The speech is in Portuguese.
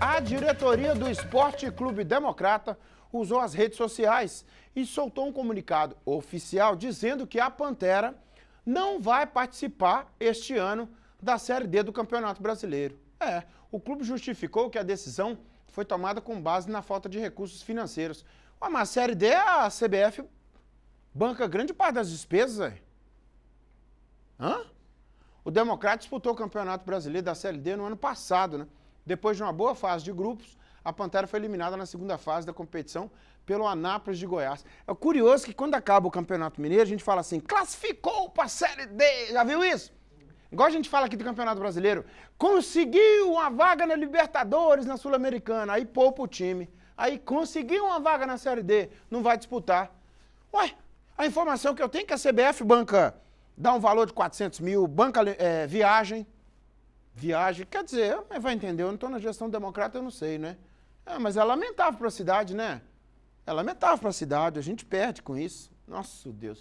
A diretoria do Esporte Clube Democrata usou as redes sociais e soltou um comunicado oficial dizendo que a Pantera não vai participar este ano da Série D do Campeonato Brasileiro. É, o clube justificou que a decisão foi tomada com base na falta de recursos financeiros. Ué, mas a Série D, a CBF banca grande parte das despesas, hein? Hã? O Democrata disputou o Campeonato Brasileiro da Série D no ano passado, né? Depois de uma boa fase de grupos, a Pantera foi eliminada na segunda fase da competição pelo Anápolis de Goiás. É curioso que quando acaba o Campeonato Mineiro, a gente fala assim, classificou para a Série D, já viu isso? Igual a gente fala aqui do Campeonato Brasileiro, conseguiu uma vaga na Libertadores, na Sul-Americana, aí poupa o time. Aí conseguiu uma vaga na Série D, não vai disputar. Ué, a informação que eu tenho é que a CBF banca dá um valor de 400 mil, banca é, viagem, viagem. Quer dizer, mas vai entender, eu não estou na gestão democrata, eu não sei, né? É, mas é lamentável para a cidade, né? É lamentável para a cidade, a gente perde com isso. Nossa, Deus.